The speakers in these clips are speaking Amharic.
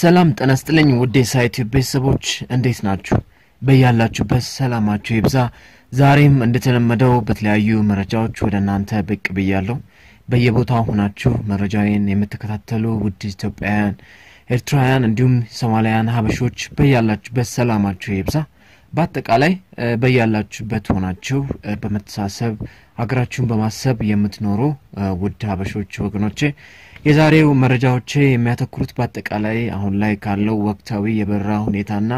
ሰላም ጤና ይስጥልኝ ውድ ቤተሰቦች እንዴት ናችሁ? በያላችሁበት ሰላማችሁ ይብዛ። ዛሬም እንደተለመደው በተለያዩ መረጃዎች ወደ እናንተ ብቅ ብያለሁ። በየቦታው ሆናችሁ መረጃዬን የምትከታተሉ ውድ ኢትዮጵያውያን፣ ኤርትራውያን እንዲሁም ሶማሊያን ሀበሾች በያላችሁበት ሰላማችሁ ይብዛ። በአጠቃላይ በያላችሁበት ሆናችሁ በመተሳሰብ ሀገራችሁን በማሰብ የምትኖሩ ውድ ሀበሾች ወገኖቼ የዛሬው መረጃዎቼ የሚያተኩሩት በአጠቃላይ አሁን ላይ ካለው ወቅታዊ የበረራ ሁኔታና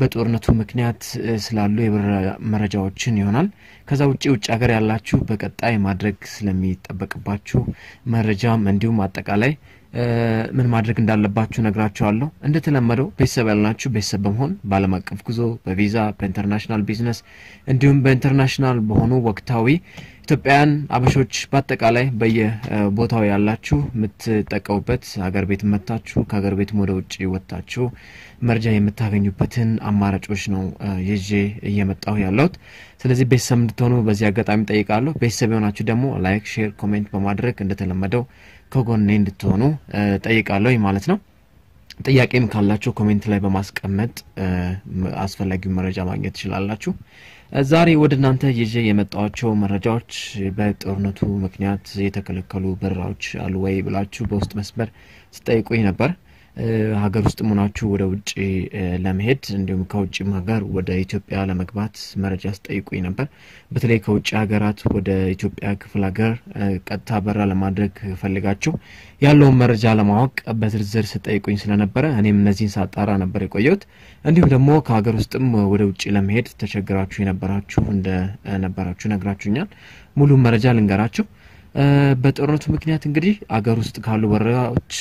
በጦርነቱ ምክንያት ስላሉ የበረራ መረጃዎችን ይሆናል። ከዛ ውጭ ውጭ ሀገር ያላችሁ በቀጣይ ማድረግ ስለሚጠበቅባችሁ መረጃም እንዲሁም አጠቃላይ ምን ማድረግ እንዳለባችሁ ነግራችኋለሁ። እንደተለመደው ቤተሰብ ያልናችሁ ቤተሰብ በመሆን በዓለም አቀፍ ጉዞ፣ በቪዛ በኢንተርናሽናል ቢዝነስ እንዲሁም በኢንተርናሽናል በሆኑ ወቅታዊ ኢትዮጵያውያን አበሾች በአጠቃላይ በየቦታው ያላችሁ የምትጠቀሙበት ሀገር ቤት መታችሁ ከሀገር ቤትም ወደ ውጭ ወጥታችሁ መርጃ የምታገኙበትን አማራጮች ነው ይዤ እየመጣሁ ያለሁት። ስለዚህ ቤተሰብ እንድትሆኑ በዚህ አጋጣሚ ጠይቃለሁ። ቤተሰብ የሆናችሁ ደግሞ ላይክ፣ ሼር፣ ኮሜንት በማድረግ እንደተለመደው ከጎኔ እንድትሆኑ ጠይቃለሁ ማለት ነው። ጥያቄም ካላችሁ ኮሜንት ላይ በማስቀመጥ አስፈላጊውን መረጃ ማግኘት ትችላላችሁ። ዛሬ ወደ እናንተ ይዤ የመጣኋቸው መረጃዎች በጦርነቱ ምክንያት የተከለከሉ በረራዎች አሉ ወይ ብላችሁ በውስጥ መስመር ስጠይቁኝ ነበር። ሀገር ውስጥ መሆናችሁ ወደ ውጭ ለመሄድ እንዲሁም ከውጭም ሀገር ወደ ኢትዮጵያ ለመግባት መረጃ ስጠይቁኝ ነበር። በተለይ ከውጭ ሀገራት ወደ ኢትዮጵያ ክፍል ሀገር ቀጥታ በራ ለማድረግ ፈልጋችሁ ያለውን መረጃ ለማወቅ በዝርዝር ስጠይቁኝ ስለነበረ እኔም እነዚህን ሳጣራ ነበር የቆየሁት። እንዲሁም ደግሞ ከሀገር ውስጥም ወደ ውጭ ለመሄድ ተቸግራችሁ የነበራችሁ እንደነበራችሁ ነግራችሁኛል። ሙሉ መረጃ ልንገራችሁ። በጦርነቱ ምክንያት እንግዲህ አገር ውስጥ ካሉ ወረራዎች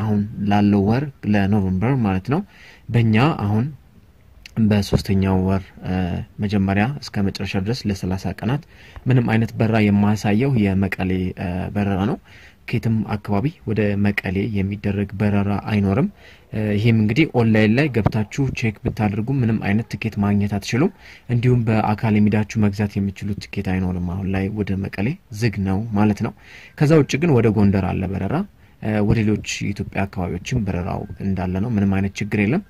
አሁን ላለው ወር ለኖቨምበር ማለት ነው በእኛ አሁን በሶስተኛው ወር መጀመሪያ እስከ መጨረሻ ድረስ ለሰላሳ ቀናት ምንም አይነት በረራ የማያሳየው የመቀሌ በረራ ነው። ከየትም አካባቢ ወደ መቀሌ የሚደረግ በረራ አይኖርም። ይህም እንግዲህ ኦንላይን ላይ ገብታችሁ ቼክ ብታደርጉ ምንም አይነት ትኬት ማግኘት አትችሉም። እንዲሁም በአካል የሚዳችሁ መግዛት የሚችሉት ትኬት አይኖርም። አሁን ላይ ወደ መቀሌ ዝግ ነው ማለት ነው። ከዛ ውጭ ግን ወደ ጎንደር አለ በረራ ወደ ሌሎች የኢትዮጵያ አካባቢዎችም በረራው እንዳለ ነው። ምንም አይነት ችግር የለም።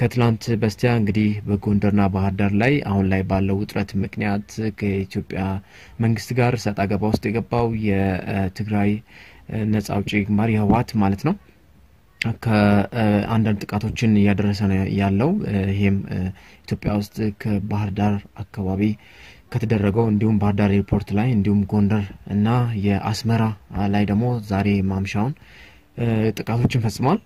ከትላንት በስቲያ እንግዲህ በጎንደርና ባህር ዳር ላይ አሁን ላይ ባለው ውጥረት ምክንያት ከኢትዮጵያ መንግስት ጋር ሰጣ ገባ ውስጥ የገባው የትግራይ ነጻ አውጪ ግንባር የህወሓት ማለት ነው ከአንዳንድ ጥቃቶችን እያደረሰ ነው ያለው። ይህም ኢትዮጵያ ውስጥ ከባህር ዳር አካባቢ ከተደረገው እንዲሁም ባህር ዳር ኤርፖርት ላይ እንዲሁም ጎንደር እና የአስመራ ላይ ደግሞ ዛሬ ማምሻውን ጥቃቶችን ፈጽሟል።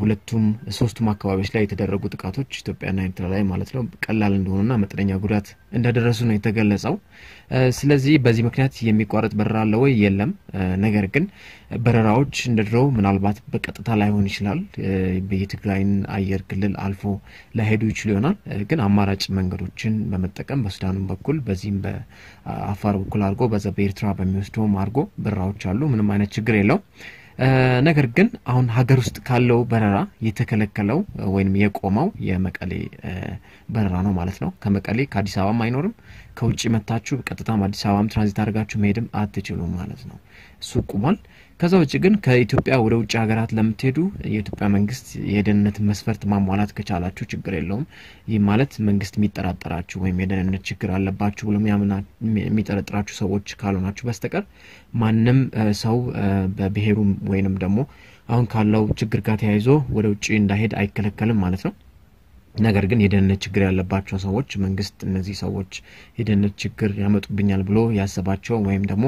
ሁለቱም ሶስቱም አካባቢዎች ላይ የተደረጉ ጥቃቶች ኢትዮጵያና ኤርትራ ላይ ማለት ነው ቀላል እንደሆኑና መጠነኛ ጉዳት እንዳደረሱ ነው የተገለጸው። ስለዚህ በዚህ ምክንያት የሚቋረጥ በረራ አለ ወይ? የለም። ነገር ግን በረራዎች እንደ ድሮው ምናልባት በቀጥታ ላይሆን ይችላል፣ የትግራይን አየር ክልል አልፎ ላይሄዱ ይችሉ ይሆናል። ግን አማራጭ መንገዶችን በመጠቀም በሱዳንም በኩል በዚህም በአፋር በኩል አድርጎ በዛ በኤርትራ በሚወስደውም አድርጎ በረራዎች አሉ። ምንም አይነት ችግር የለው። ነገር ግን አሁን ሀገር ውስጥ ካለው በረራ የተከለከለው ወይም የቆመው የመቀሌ በረራ ነው ማለት ነው። ከመቀሌ ከአዲስ አበባም አይኖርም ከውጭ መታችሁ ቀጥታም አዲስ አበባም ትራንዚት አድርጋችሁ መሄድም አትችሉም ማለት ነው። እሱ ቁሟል። ከዛ ውጭ ግን ከኢትዮጵያ ወደ ውጭ ሀገራት ለምትሄዱ የኢትዮጵያ መንግስት የደህንነት መስፈርት ማሟላት ከቻላችሁ ችግር የለውም። ይህ ማለት መንግስት የሚጠራጠራችሁ ወይም የደህንነት ችግር አለባችሁ ብሎ የሚጠረጥራችሁ ሰዎች ካልሆናችሁ በስተቀር ማንም ሰው በብሔሩ ወይንም ደግሞ አሁን ካለው ችግር ጋር ተያይዞ ወደ ውጭ እንዳይሄድ አይከለከልም ማለት ነው። ነገር ግን የደህንነት ችግር ያለባቸው ሰዎች መንግስት እነዚህ ሰዎች የደህንነት ችግር ያመጡብኛል ብሎ ያሰባቸው ወይም ደግሞ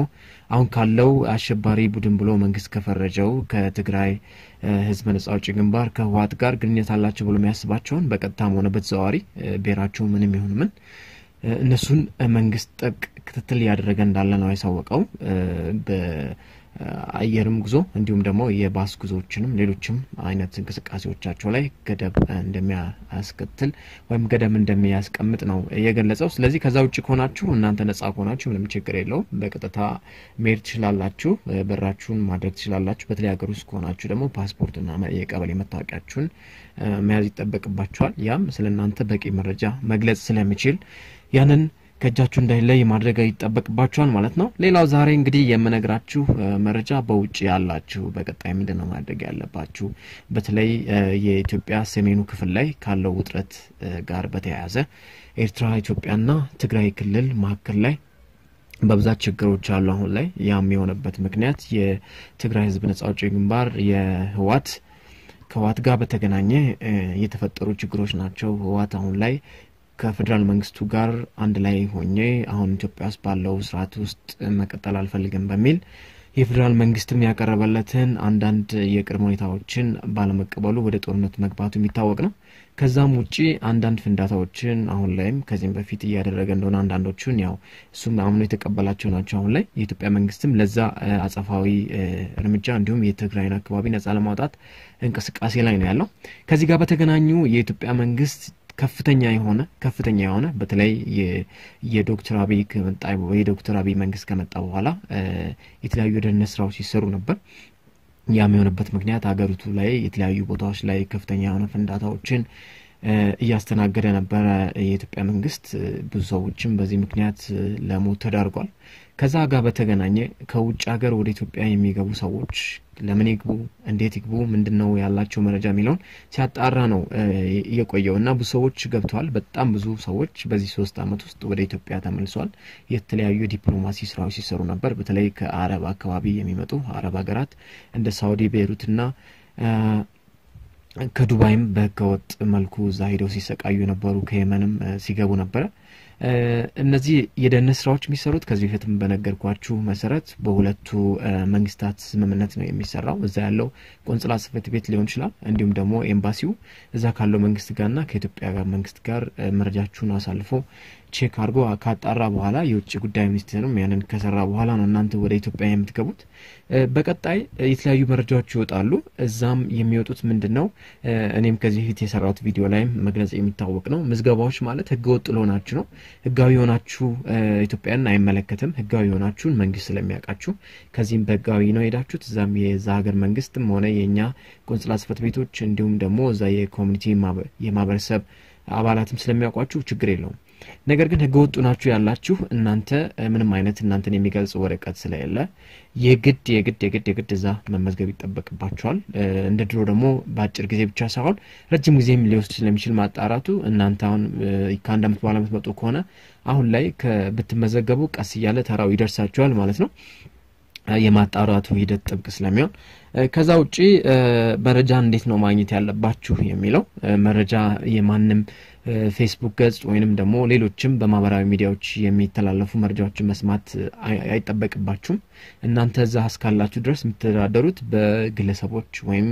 አሁን ካለው አሸባሪ ቡድን ብሎ መንግስት ከፈረጀው ከትግራይ ህዝብ ነጻ አውጪ ግንባር ከህወሓት ጋር ግንኙነት አላቸው ብሎ የሚያስባቸውን በቀጥታም ሆነ በተዘዋዋሪ ብሔራቸው ምንም ይሁን ምን እነሱን መንግስት ጥብቅ ክትትል እያደረገ እንዳለ ነው ያሳወቀው። አየርም ጉዞ እንዲሁም ደግሞ የባስ ጉዞዎችንም ሌሎችም አይነት እንቅስቃሴዎቻቸው ላይ ገደብ እንደሚያስከትል ወይም ገደብ እንደሚያስቀምጥ ነው የገለጸው። ስለዚህ ከዛ ውጭ ከሆናችሁ እናንተ ነጻ ከሆናችሁ ምንም ችግር የለውም፣ በቀጥታ መሄድ ትችላላችሁ፣ በራችሁን ማድረግ ትችላላችሁ። በተለይ ሀገር ውስጥ ከሆናችሁ ደግሞ ፓስፖርትና የቀበሌ መታወቂያችሁን መያዝ ይጠበቅባችኋል። ያም ስለ እናንተ በቂ መረጃ መግለጽ ስለሚችል ያንን ከእጃችሁ እንዳይለይ ማድረግ ይጠበቅባችኋል ማለት ነው። ሌላው ዛሬ እንግዲህ የምነግራችሁ መረጃ በውጭ ያላችሁ በቀጣይ ምንድን ነው ማድረግ ያለባችሁ፣ በተለይ የኢትዮጵያ ሰሜኑ ክፍል ላይ ካለው ውጥረት ጋር በተያያዘ ኤርትራ፣ ኢትዮጵያና ትግራይ ክልል መካከል ላይ በብዛት ችግሮች አሉ አሁን ላይ። ያም የሆነበት ምክንያት የትግራይ ህዝብ ነጻ አውጪ ግንባር የህዋት ከህዋት ጋር በተገናኘ የተፈጠሩ ችግሮች ናቸው። ህዋት አሁን ላይ ከፌዴራል መንግስቱ ጋር አንድ ላይ ሆኜ አሁን ኢትዮጵያ ውስጥ ባለው ስርዓት ውስጥ መቀጠል አልፈልግም በሚል የፌዴራል መንግስትም ያቀረበለትን አንዳንድ የቅድመ ሁኔታዎችን ባለመቀበሉ ወደ ጦርነት መግባቱ የሚታወቅ ነው። ከዛም ውጪ አንዳንድ ፍንዳታዎችን አሁን ላይም ከዚህም በፊት እያደረገ እንደሆነ አንዳንዶቹን ያው እሱም አምኖ የተቀበላቸው ናቸው። አሁን ላይ የኢትዮጵያ መንግስትም ለዛ አጸፋዊ እርምጃ እንዲሁም የትግራይን አካባቢ ነጻ ለማውጣት እንቅስቃሴ ላይ ነው ያለው። ከዚህ ጋር በተገናኙ የኢትዮጵያ መንግስት ከፍተኛ የሆነ ከፍተኛ የሆነ በተለይ የዶክተር አብይ ከመጣ የዶክተር አብይ መንግስት ከመጣ በኋላ የተለያዩ የደህንነት ስራዎች ሲሰሩ ነበር። ያም የሆነበት ምክንያት ሀገሪቱ ላይ የተለያዩ ቦታዎች ላይ ከፍተኛ የሆነ ፍንዳታዎችን እያስተናገደ ነበረ። የኢትዮጵያ መንግስት ብዙ ሰዎችም በዚህ ምክንያት ለሞት ተዳርጓል። ከዛ ጋር በተገናኘ ከውጭ ሀገር ወደ ኢትዮጵያ የሚገቡ ሰዎች ለምን ይግቡ፣ እንዴት ይግቡ፣ ምንድን ነው ያላቸው መረጃ የሚለውን ሲያጣራ ነው የቆየው እና ብዙ ሰዎች ገብተዋል። በጣም ብዙ ሰዎች በዚህ ሶስት ዓመት ውስጥ ወደ ኢትዮጵያ ተመልሰዋል። የተለያዩ ዲፕሎማሲ ስራዎች ሲሰሩ ነበር። በተለይ ከአረብ አካባቢ የሚመጡ አረብ ሀገራት እንደ ሳውዲ ና ከዱባይም በህገወጥ መልኩ እዛ ሄደው ሲሰቃዩ ነበሩ። ከየመንም ሲገቡ ነበረ። እነዚህ የደህንነት ስራዎች የሚሰሩት ከዚህ በፊትም በነገርኳችሁ መሰረት በሁለቱ መንግስታት ስምምነት ነው የሚሰራው። እዛ ያለው ቆንጽላ ጽፈት ቤት ሊሆን ይችላል፣ እንዲሁም ደግሞ ኤምባሲው እዛ ካለው መንግስት ጋርና ከኢትዮጵያ ጋር መንግስት ጋር መረጃችሁን አሳልፎ ቼክ አድርጎ ካጣራ በኋላ የውጭ ጉዳይ ሚኒስቴርም ያንን ከሰራ በኋላ ነው እናንተ ወደ ኢትዮጵያ የምትገቡት። በቀጣይ የተለያዩ መረጃዎች ይወጣሉ። እዛም የሚወጡት ምንድን ነው? እኔም ከዚህ በፊት የሰራሁት ቪዲዮ ላይም መግለጽ የሚታወቅ ነው። ምዝገባዎች ማለት ህገ ወጥ ለሆናችሁ ነው። ህጋዊ የሆናችሁ ኢትዮጵያን አይመለከትም። ህጋዊ የሆናችሁን መንግስት ስለሚያውቃችሁ ከዚህም በህጋዊ ነው ሄዳችሁት። እዛም የዛ ሀገር መንግስትም ሆነ የእኛ ቆንስላ ጽህፈት ቤቶች እንዲሁም ደግሞ እዛ የኮሚኒቲ የማህበረሰብ አባላትም ስለሚያውቋችሁ ችግር የለውም። ነገር ግን ወጡ ናችሁ ያላችሁ እናንተ ምንም አይነት እናንተን የሚገልጽ ወረቀት ስለሌለ የግድ የግድ የግድ የግድ እዛ መመዝገብ ይጠበቅባችኋል። እንደ ድሮ ደግሞ በአጭር ጊዜ ብቻ ሳይሆን ረጅም ጊዜም ሊወስድ ስለሚችል ማጣራቱ እናንተ አሁን ከአንድ አመት በኋላ የምትመጡ ከሆነ አሁን ላይ ብትመዘገቡ ቀስ እያለ ተራው ይደርሳችኋል ማለት ነው። የማጣራቱ ሂደት ጥብቅ ስለሚሆን ከዛ ውጪ መረጃ እንዴት ነው ማግኘት ያለባችሁ የሚለው መረጃ የማንም ፌስቡክ ገጽ ወይንም ደግሞ ሌሎችም በማህበራዊ ሚዲያዎች የሚተላለፉ መረጃዎችን መስማት አይጠበቅባችሁም። እናንተ እዛ እስካላችሁ ድረስ የምትተዳደሩት በግለሰቦች ወይም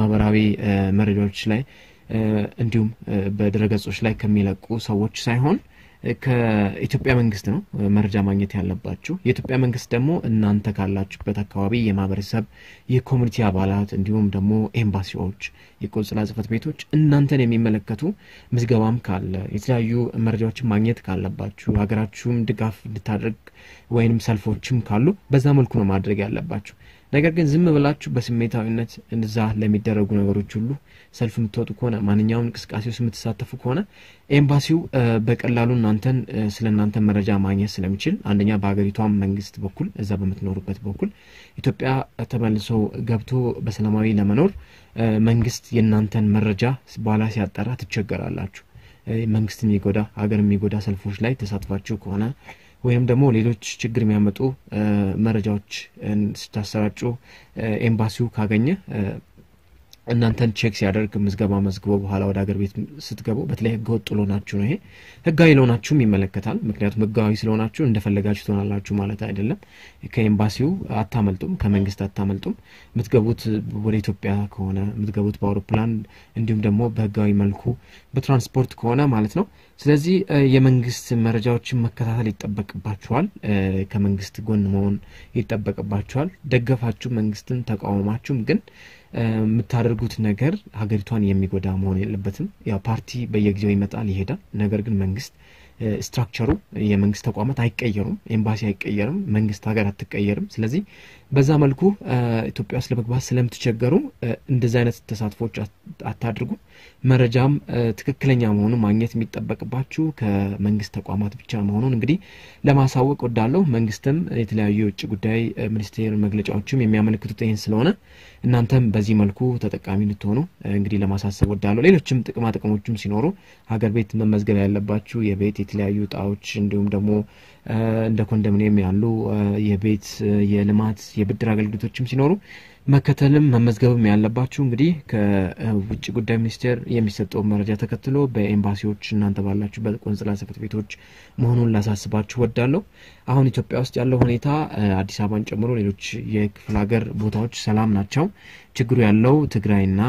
ማህበራዊ መረጃዎች ላይ እንዲሁም በድረገጾች ላይ ከሚለቁ ሰዎች ሳይሆን ከኢትዮጵያ መንግስት ነው መረጃ ማግኘት ያለባችሁ። የኢትዮጵያ መንግስት ደግሞ እናንተ ካላችሁበት አካባቢ የማህበረሰብ የኮሚኒቲ አባላት እንዲሁም ደግሞ ኤምባሲዎች፣ የቆንስላ ጽህፈት ቤቶች እናንተን የሚመለከቱ ምዝገባም ካለ የተለያዩ መረጃዎችን ማግኘት ካለባችሁ ሀገራችሁም ድጋፍ እንድታደርግ ወይንም ሰልፎችም ካሉ በዛ መልኩ ነው ማድረግ ያለባችሁ። ነገር ግን ዝም ብላችሁ በስሜታዊነት እንዛ ለሚደረጉ ነገሮች ሁሉ ሰልፍ የምትወጡ ከሆነ ማንኛውም እንቅስቃሴ ውስጥ የምትሳተፉ ከሆነ ኤምባሲው በቀላሉ እናንተን ስለ እናንተ መረጃ ማግኘት ስለሚችል አንደኛ በሀገሪቷም መንግስት በኩል እዛ በምትኖሩበት በኩል ኢትዮጵያ ተመልሶ ገብቶ በሰላማዊ ለመኖር መንግስት የእናንተን መረጃ በኋላ ሲያጠራ ትቸገራላችሁ። መንግስት የሚጎዳ ሀገር የሚጎዳ ሰልፎች ላይ ተሳትፋችሁ ከሆነ ወይም ደግሞ ሌሎች ችግር የሚያመጡ መረጃዎች ስታሰራጩ ኤምባሲው ካገኘ እናንተን ቼክ ሲያደርግ ምዝገባ መዝግቦ በኋላ ወደ ሀገር ቤት ስትገቡ በተለይ ህገወጥ ለሆናችሁ ነው ይሄ ህጋዊ ለሆናችሁም ይመለከታል። ምክንያቱም ህጋዊ ስለሆናችሁ እንደፈለጋችሁ ትሆናላችሁ ማለት አይደለም። ከኤምባሲው አታመልጡም፣ ከመንግስት አታመልጡም። የምትገቡት ወደ ኢትዮጵያ ከሆነ የምትገቡት በአውሮፕላን እንዲሁም ደግሞ በህጋዊ መልኩ በትራንስፖርት ከሆነ ማለት ነው። ስለዚህ የመንግስት መረጃዎችን መከታተል ይጠበቅባችኋል። ከመንግስት ጎን መሆን ይጠበቅባችኋል። ደገፋችሁ መንግስትን ተቃውማችሁም ግን የምታደርጉት ነገር ሀገሪቷን የሚጎዳ መሆን የለበትም። ያው ፓርቲ በየጊዜው ይመጣል ይሄዳል። ነገር ግን መንግስት ስትራክቸሩ የመንግስት ተቋማት አይቀየሩም፣ ኤምባሲ አይቀየርም፣ መንግስት ሀገር አትቀየርም። ስለዚህ በዛ መልኩ ኢትዮጵያ ውስጥ ለመግባት ስለምትቸገሩ እንደዚ አይነት ተሳትፎች አታድርጉ። መረጃም ትክክለኛ መሆኑን ማግኘት የሚጠበቅባችሁ ከመንግስት ተቋማት ብቻ መሆኑን እንግዲህ ለማሳወቅ ወዳለው መንግስትም የተለያዩ የውጭ ጉዳይ ሚኒስቴር መግለጫዎችም የሚያመለክቱት ይህን ስለሆነ እናንተም በዚህ መልኩ ተጠቃሚ እንድትሆኑ እንግዲህ ለማሳሰብ ወዳለሁ። ሌሎችም ጥቅማ ጥቅሞችም ሲኖሩ ሀገር ቤት መመዝገብ ያለባችሁ የቤት የተለያዩ እጣዎች እንዲሁም ደግሞ እንደ ኮንዶሚኒየም ያሉ የቤት የልማት የብድር አገልግሎቶችም ሲኖሩ መከተልም መመዝገብም ያለባችሁ እንግዲህ ከውጭ ጉዳይ ሚኒስቴር የሚሰጠውን መረጃ ተከትሎ በኤምባሲዎች እናንተ ባላችሁበት ቆንጽላ ጽሕፈት ቤቶች መሆኑን ላሳስባችሁ ወዳለሁ። አሁን ኢትዮጵያ ውስጥ ያለው ሁኔታ አዲስ አበባን ጨምሮ ሌሎች የክፍለ ሀገር ቦታዎች ሰላም ናቸው። ችግሩ ያለው ትግራይና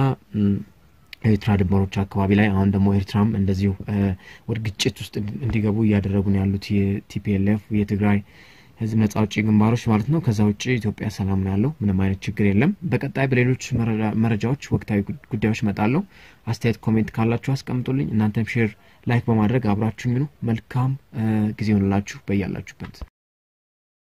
ኤርትራ ድንበሮች አካባቢ ላይ አሁን ደግሞ ኤርትራም እንደዚሁ ወደ ግጭት ውስጥ እንዲገቡ እያደረጉ ነው ያሉት የቲፒኤልኤፍ የትግራይ ህዝብ ነጻ አውጪ ግንባሮች ማለት ነው። ከዛ ውጭ ኢትዮጵያ ሰላም ነው ያለው፣ ምንም አይነት ችግር የለም። በቀጣይ በሌሎች መረጃዎች፣ ወቅታዊ ጉዳዮች እመጣለሁ። አስተያየት ኮሜንት ካላችሁ አስቀምጡልኝ። እናንተም ሼር፣ ላይክ በማድረግ አብራችሁ መልካም ጊዜ ሆንላችሁ በያላችሁበት